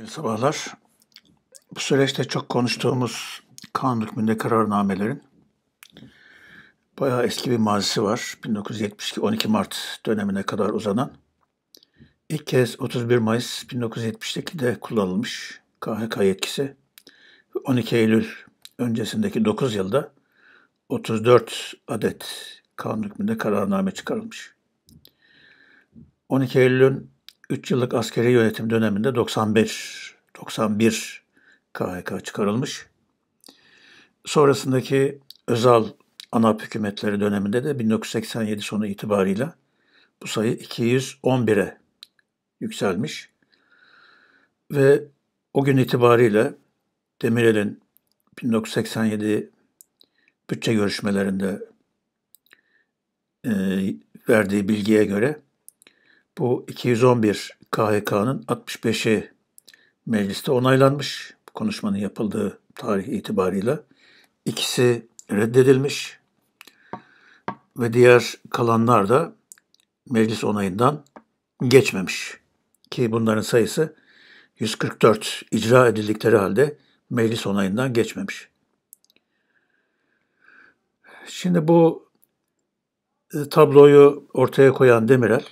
Hayırlı sabahlar. Bu süreçte çok konuştuğumuz kanun hükmünde kararnamelerin bayağı eski bir mazisi var. 1972 12 Mart dönemine kadar uzanan. İlk kez 31 Mayıs 1972'de kullanılmış KHK yetkisi. 12 Eylül öncesindeki 9 yılda 34 adet kanun hükmünde kararname çıkarılmış. 12 Eylül'ün 3 yıllık askeri yönetim döneminde 95, 91 KHK çıkarılmış. Sonrasındaki Özal ANAP hükümetleri döneminde de 1987 sonu itibarıyla bu sayı 211'e yükselmiş. Ve o gün itibariyle Demirel'in 1987 bütçe görüşmelerinde e, verdiği bilgiye göre bu 211 KHK'nın 65'i mecliste onaylanmış. Konuşmanın yapıldığı tarih itibarıyla. ikisi reddedilmiş ve diğer kalanlar da meclis onayından geçmemiş. Ki bunların sayısı 144 icra edildikleri halde meclis onayından geçmemiş. Şimdi bu e, tabloyu ortaya koyan Demirel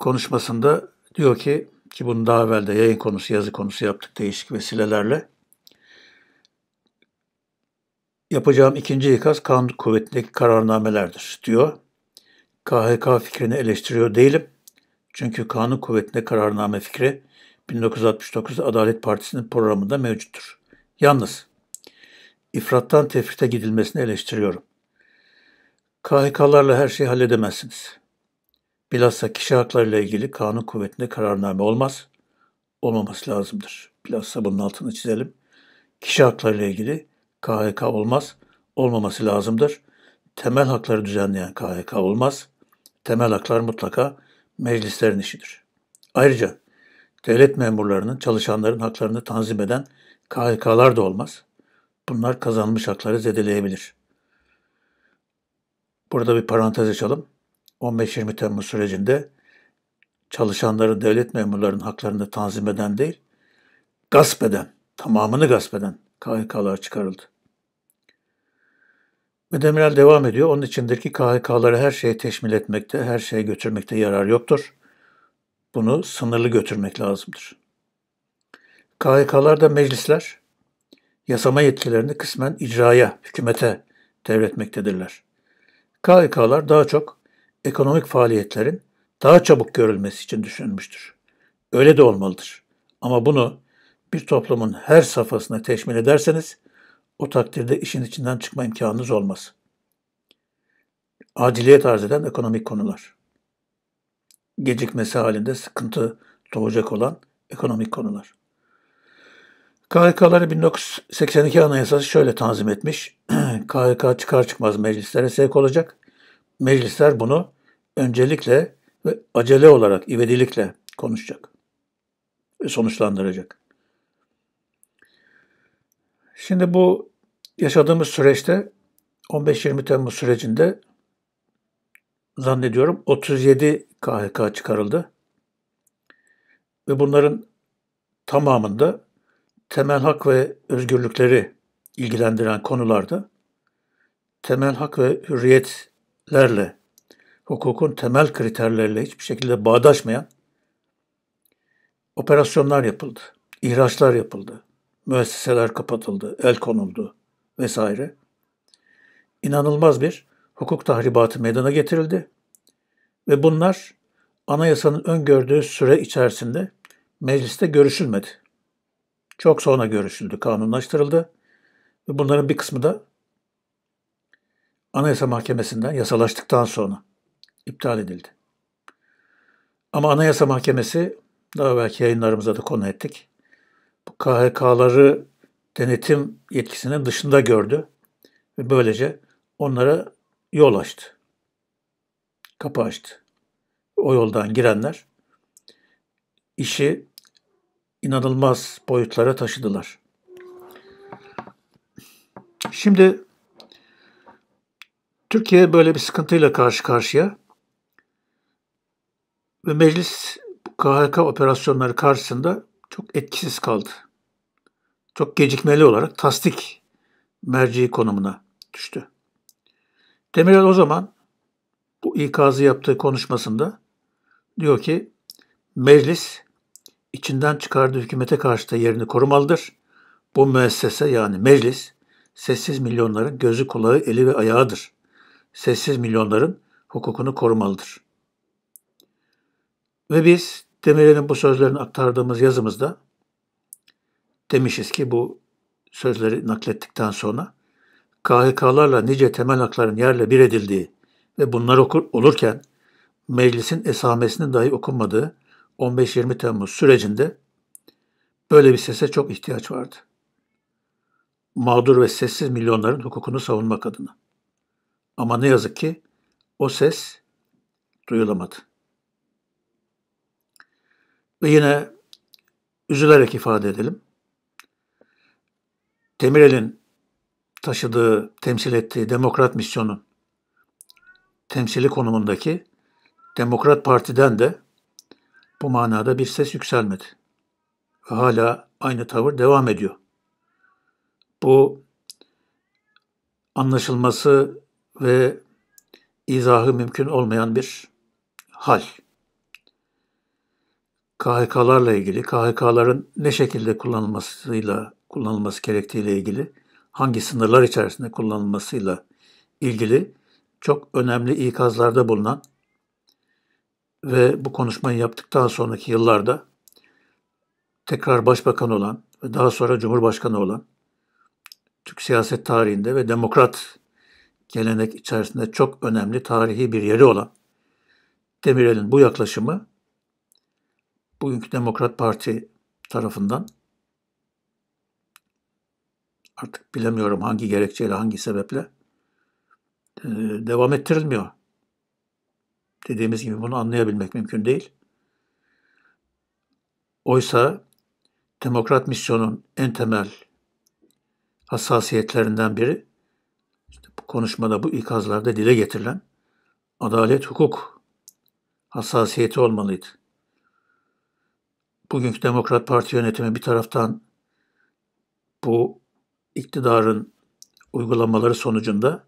konuşmasında diyor ki ki bunu daha evvel de yayın konusu, yazı konusu yaptık değişik vesilelerle. Yapacağım ikinci ikaz kanun kuvvetindeki kararnamelerdir diyor. KHK fikrini eleştiriyor değilim. Çünkü kanun kuvvetinde kararname fikri 1969 Adalet Partisi'nin programında mevcuttur. Yalnız ifrattan tefrite gidilmesini eleştiriyorum. KHK'larla her şeyi halledemezsiniz. Bilhassa kişi haklarıyla ilgili kanun kuvvetinde kararname olmaz. Olmaması lazımdır. Bilhassa bunun altını çizelim. Kişi haklarıyla ilgili KHK olmaz. Olmaması lazımdır. Temel hakları düzenleyen KHK olmaz. Temel haklar mutlaka meclislerin işidir. Ayrıca devlet memurlarının, çalışanların haklarını tanzim eden KHK'lar da olmaz. Bunlar kazanmış hakları zedeleyebilir. Burada bir parantez açalım. 15-20 Temmuz sürecinde çalışanların, devlet memurlarının haklarını tanzim eden değil, gasp eden, tamamını gasp eden KHK'lar çıkarıldı. Medemiral devam ediyor. Onun içindeki KHK'ları her şeye teşmil etmekte, her şeye götürmekte yarar yoktur. Bunu sınırlı götürmek lazımdır. KHK'larda meclisler yasama yetkilerini kısmen icraya, hükümete devretmektedirler. KHK'lar daha çok ekonomik faaliyetlerin daha çabuk görülmesi için düşünülmüştür. Öyle de olmalıdır. Ama bunu bir toplumun her safhasına teşmil ederseniz o takdirde işin içinden çıkma imkanınız olmaz. Aciliyet arz eden ekonomik konular. Gecikmesi halinde sıkıntı doğacak olan ekonomik konular. KHK'ları 1982 Anayasası şöyle tanzim etmiş. KHK çıkar çıkmaz meclislere sevk olacak. Meclisler bunu öncelikle ve acele olarak, ivedilikle konuşacak ve sonuçlandıracak. Şimdi bu yaşadığımız süreçte 15-20 Temmuz sürecinde zannediyorum 37 KHK çıkarıldı. Ve bunların tamamında temel hak ve özgürlükleri ilgilendiren konularda temel hak ve hürriyetlerle hukukun temel kriterleriyle hiçbir şekilde bağdaşmayan operasyonlar yapıldı. ihraçlar yapıldı. Müesseseler kapatıldı, el konuldu vesaire. İnanılmaz bir hukuk tahribatı meydana getirildi. Ve bunlar anayasanın öngördüğü süre içerisinde mecliste görüşülmedi. Çok sonra görüşüldü, kanunlaştırıldı. Ve bunların bir kısmı da Anayasa Mahkemesi'nden yasalaştıktan sonra iptal edildi. Ama Anayasa Mahkemesi, daha belki yayınlarımıza da konu ettik, bu KHK'ları denetim yetkisinin dışında gördü ve böylece onlara yol açtı. Kapı açtı. O yoldan girenler işi inanılmaz boyutlara taşıdılar. Şimdi Türkiye böyle bir sıkıntıyla karşı karşıya. Ve meclis KHK operasyonları karşısında çok etkisiz kaldı. Çok gecikmeli olarak tasdik merci konumuna düştü. Demirel o zaman bu ikazı yaptığı konuşmasında diyor ki meclis içinden çıkardığı hükümete karşı da yerini korumalıdır. Bu müessese yani meclis sessiz milyonların gözü kulağı eli ve ayağıdır. Sessiz milyonların hukukunu korumalıdır. Ve biz Demirel'in bu sözlerini aktardığımız yazımızda demişiz ki bu sözleri naklettikten sonra KHK'larla nice temel hakların yerle bir edildiği ve bunlar okur, olurken meclisin esamesinin dahi okunmadığı 15-20 Temmuz sürecinde böyle bir sese çok ihtiyaç vardı. Mağdur ve sessiz milyonların hukukunu savunmak adına. Ama ne yazık ki o ses duyulamadı. Ve yine üzülerek ifade edelim. Demirel'in taşıdığı, temsil ettiği demokrat misyonun temsili konumundaki Demokrat Parti'den de bu manada bir ses yükselmedi. Ve hala aynı tavır devam ediyor. Bu anlaşılması ve izahı mümkün olmayan bir hal. KHK'larla ilgili, KHK'ların ne şekilde kullanılmasıyla kullanılması gerektiğiyle ilgili, hangi sınırlar içerisinde kullanılmasıyla ilgili çok önemli ikazlarda bulunan ve bu konuşmayı yaptıktan sonraki yıllarda tekrar başbakan olan ve daha sonra cumhurbaşkanı olan Türk siyaset tarihinde ve demokrat gelenek içerisinde çok önemli tarihi bir yeri olan Demirel'in bu yaklaşımı bugünkü Demokrat Parti tarafından artık bilemiyorum hangi gerekçeyle, hangi sebeple ee, devam ettirilmiyor. Dediğimiz gibi bunu anlayabilmek mümkün değil. Oysa demokrat misyonun en temel hassasiyetlerinden biri işte bu konuşmada, bu ikazlarda dile getirilen adalet, hukuk hassasiyeti olmalıydı bugünkü Demokrat Parti yönetimi bir taraftan bu iktidarın uygulamaları sonucunda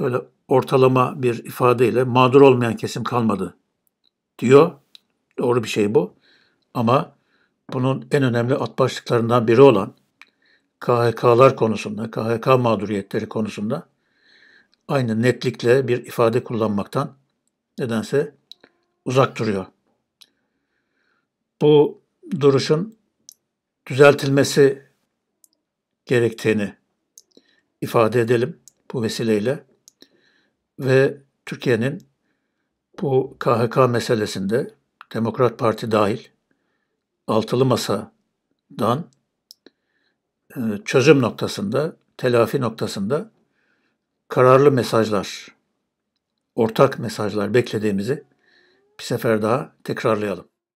böyle ortalama bir ifadeyle mağdur olmayan kesim kalmadı diyor. Doğru bir şey bu. Ama bunun en önemli at başlıklarından biri olan KHK'lar konusunda, KHK mağduriyetleri konusunda aynı netlikle bir ifade kullanmaktan nedense uzak duruyor bu duruşun düzeltilmesi gerektiğini ifade edelim bu vesileyle ve Türkiye'nin bu KHK meselesinde Demokrat Parti dahil altılı masadan e, çözüm noktasında, telafi noktasında kararlı mesajlar, ortak mesajlar beklediğimizi bir sefer daha tekrarlayalım.